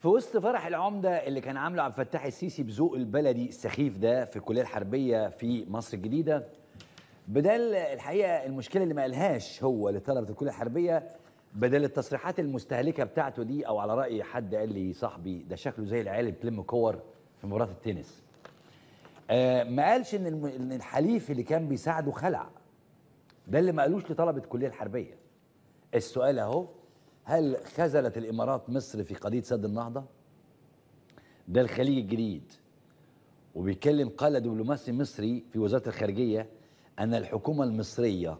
في وسط فرح العمدة اللي كان عامله عبد الفتاح السيسي بذوق البلدي السخيف ده في الكلية الحربية في مصر الجديدة بدل الحقيقة المشكلة اللي ما قالهاش هو لطلبة الكلية الحربية بدل التصريحات المستهلكة بتاعته دي أو على رأي حد قال لي صاحبي ده شكله زي العيال اللي بتلم كور في مباراة التنس آه ما قالش إن, إن الحليف اللي كان بيساعده خلع ده اللي ما قالوش لطلبة الكلية الحربية السؤال أهو هل خذلت الإمارات مصر في قضية سد النهضة؟ ده الخليج الجديد وبيتكلم قال دبلوماسي مصري في وزارة الخارجية أن الحكومة المصرية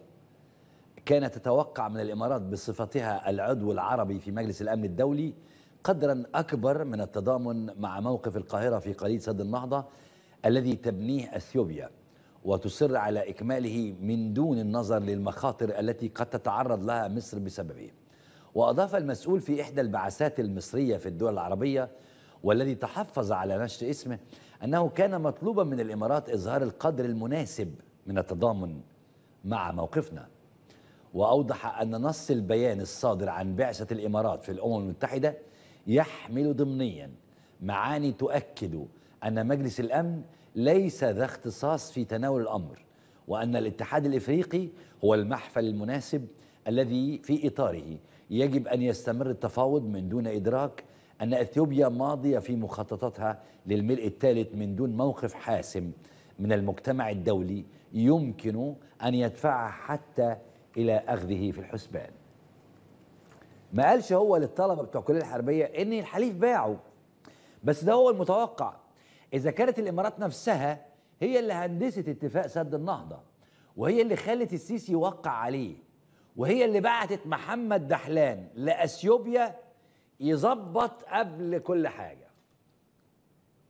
كانت تتوقع من الإمارات بصفتها العضو العربي في مجلس الأمن الدولي قدرا أكبر من التضامن مع موقف القاهرة في قضية سد النهضة الذي تبنيه أثيوبيا وتصر على إكماله من دون النظر للمخاطر التي قد تتعرض لها مصر بسببه وأضاف المسؤول في إحدى البعثات المصرية في الدول العربية والذي تحفظ على نشر اسمه أنه كان مطلوبا من الإمارات إظهار القدر المناسب من التضامن مع موقفنا وأوضح أن نص البيان الصادر عن بعثة الإمارات في الأمم المتحدة يحمل ضمنيا معاني تؤكد أن مجلس الأمن ليس ذا اختصاص في تناول الأمر وأن الاتحاد الإفريقي هو المحفل المناسب الذي في إطاره يجب أن يستمر التفاوض من دون إدراك أن أثيوبيا ماضية في مخططاتها للملء الثالث من دون موقف حاسم من المجتمع الدولي يمكن أن يدفعها حتى إلى أخذه في الحسبان ما قالش هو للطلبة بتوع الكلية الحربية إن الحليف باعه بس ده هو المتوقع إذا كانت الإمارات نفسها هي اللي هندست اتفاق سد النهضة وهي اللي خلت السيسي يوقع عليه وهي اللي بعتت محمد دحلان لأثيوبيا يظبط قبل كل حاجة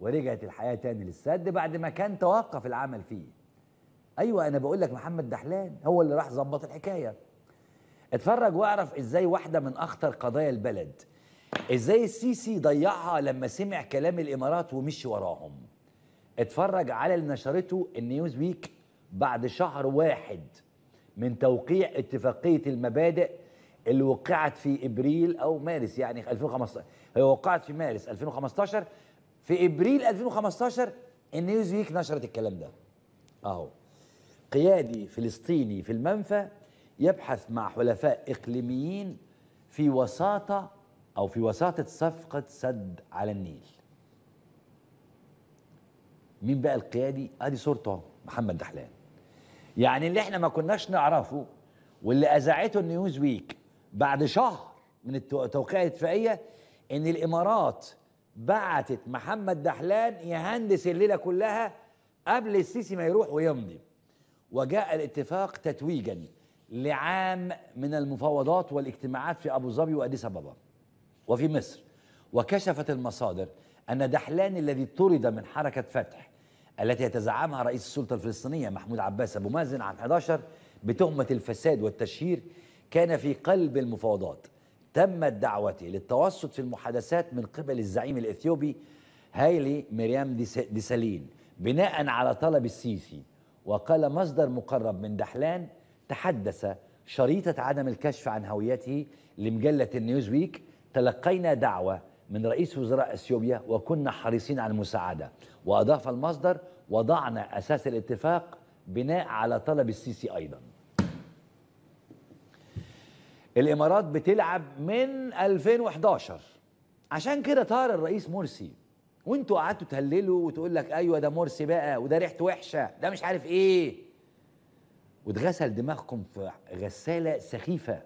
ورجعت الحياة تاني للسد بعد ما كان توقف العمل فيه أيوة أنا بقول لك محمد دحلان هو اللي راح ظبط الحكاية اتفرج واعرف ازاي واحدة من أخطر قضايا البلد ازاي السيسي ضيعها لما سمع كلام الإمارات ومشي وراهم اتفرج على اللي نشرته النيوز ويك بعد شهر واحد من توقيع اتفاقية المبادئ اللي وقعت في ابريل او مارس يعني 2015 هي وقعت في مارس 2015 في ابريل 2015 النيوزويك نشرت الكلام ده اهو قيادي فلسطيني في المنفى يبحث مع حلفاء اقليميين في وساطه او في وساطه صفقه سد على النيل مين بقى القيادي ادي صورته محمد دحلان يعني اللي احنا ما كناش نعرفه واللي اذاعته النيوز ويك بعد شهر من التوقيع الاتفاقيه ان الامارات بعتت محمد دحلان يهندس الليله كلها قبل السيسي ما يروح ويمضي وجاء الاتفاق تتويجا لعام من المفاوضات والاجتماعات في ابو ظبي واديس ابابا وفي مصر وكشفت المصادر ان دحلان الذي طرد من حركه فتح التي يتزعمها رئيس السلطة الفلسطينية محمود عباس أبو مازن عام 11 بتهمة الفساد والتشهير كان في قلب المفاوضات تمت دعوته للتوسط في المحادثات من قبل الزعيم الإثيوبي هايلي مريم ديسالين بناء على طلب السيسي وقال مصدر مقرب من دحلان تحدث شريطة عدم الكشف عن هويته لمجلة نيوزويك تلقينا دعوة من رئيس وزراء اثيوبيا وكنا حريصين على المساعده واضاف المصدر وضعنا اساس الاتفاق بناء على طلب السيسي ايضا الامارات بتلعب من 2011 عشان كده طار الرئيس مرسي وانتوا قعدتوا تهللوا وتقول لك ايوه ده مرسي بقى وده ريحته وحشه ده مش عارف ايه واتغسل دماغكم في غساله سخيفه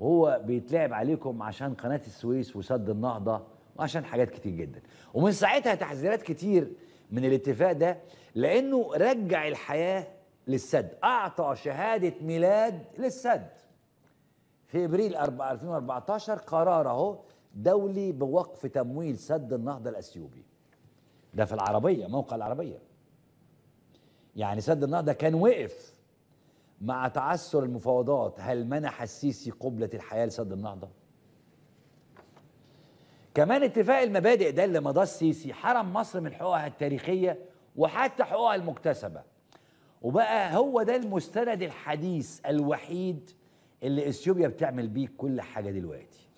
وهو بيتلعب عليكم عشان قناه السويس وسد النهضه وعشان حاجات كتير جدا ومن ساعتها تحذيرات كتير من الاتفاق ده لانه رجع الحياه للسد اعطى شهاده ميلاد للسد في ابريل 2014 قرار اهو دولي بوقف تمويل سد النهضه الاثيوبي ده في العربيه موقع العربيه يعني سد النهضه كان وقف مع تعثر المفاوضات هل منح السيسي قبلة الحياة لسد النهضة؟ كمان اتفاق المبادئ ده اللي مضاه السيسي حرم مصر من حقوقها التاريخية وحتى حقوقها المكتسبة وبقى هو ده المستند الحديث الوحيد اللي اثيوبيا بتعمل بيه كل حاجة دلوقتي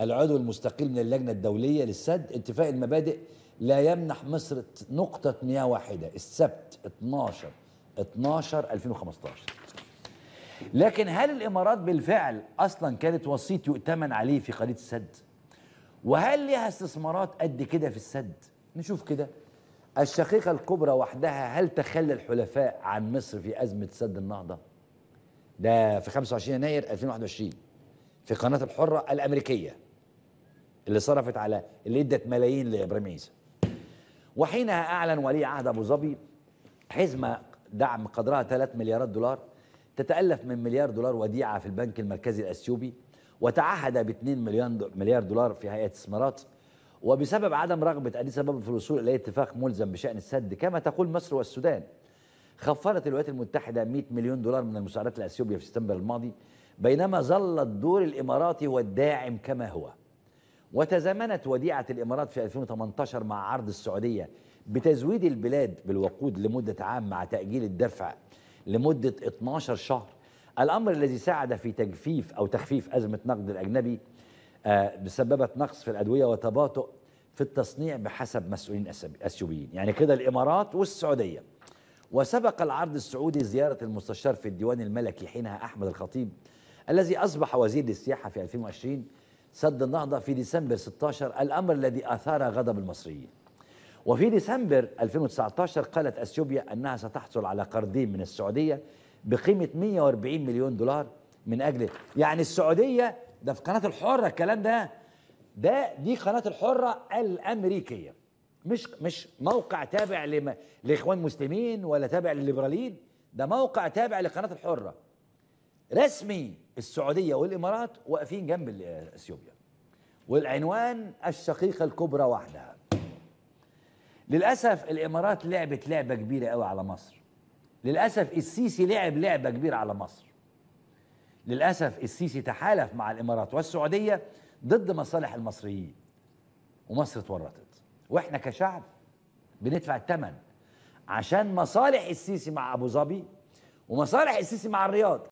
العضو المستقل من اللجنة الدولية للسد اتفاق المبادئ لا يمنح مصر نقطة مياه واحدة السبت 12 12 2015 لكن هل الامارات بالفعل اصلا كانت وسيط يؤتمن عليه في قضيه السد وهل لها استثمارات قد كده في السد نشوف كده الشقيقه الكبرى وحدها هل تخلى الحلفاء عن مصر في ازمه سد النهضه ده في 25 يناير 2021 في قناه الحره الامريكيه اللي صرفت على اللي ادت ملايين لابراهيم عيسى وحينها اعلن ولي عهد ابو ظبي حزمه دعم قدرها 3 مليارات دولار تتألف من مليار دولار وديعة في البنك المركزي الأثيوبي وتعهد ب 2 مليون مليار دولار في هيئة استثمارات وبسبب عدم رغبة أديس أبابا في الوصول إلى اتفاق ملزم بشأن السد كما تقول مصر والسودان خفرت الولايات المتحدة 100 مليون دولار من المساعدات لأثيوبيا في سبتمبر الماضي بينما ظل الدور الإماراتي والداعم كما هو وتزامنت وديعة الإمارات في 2018 مع عرض السعودية بتزويد البلاد بالوقود لمدة عام مع تأجيل الدفع لمدة 12 شهر الأمر الذي ساعد في تجفيف أو تخفيف أزمة نقد الأجنبي آه، بسببت نقص في الأدوية وتباطؤ في التصنيع بحسب مسؤولين أثيوبيين يعني كده الإمارات والسعودية وسبق العرض السعودي زيارة المستشار في الديوان الملكي حينها أحمد الخطيب الذي أصبح وزير للسياحة في 2020 سد النهضة في ديسمبر 16 الأمر الذي أثار غضب المصريين وفي ديسمبر 2019 قالت أثيوبيا أنها ستحصل على قرضين من السعودية بقيمة 140 مليون دولار من أجل يعني السعودية ده في قناة الحرة الكلام ده ده دي قناة الحرة الأمريكية مش مش موقع تابع لإخوان مسلمين ولا تابع للليبراليين ده موقع تابع لقناة الحرة رسمي السعوديه والامارات واقفين جنب اثيوبيا والعنوان الشقيقه الكبرى وحدها للاسف الامارات لعبت لعبه كبيره قوي على مصر للاسف السيسي لعب لعبه كبيره على مصر للاسف السيسي تحالف مع الامارات والسعوديه ضد مصالح المصريين ومصر اتورطت واحنا كشعب بندفع الثمن عشان مصالح السيسي مع ابو ظبي ومصالح السيسي مع الرياض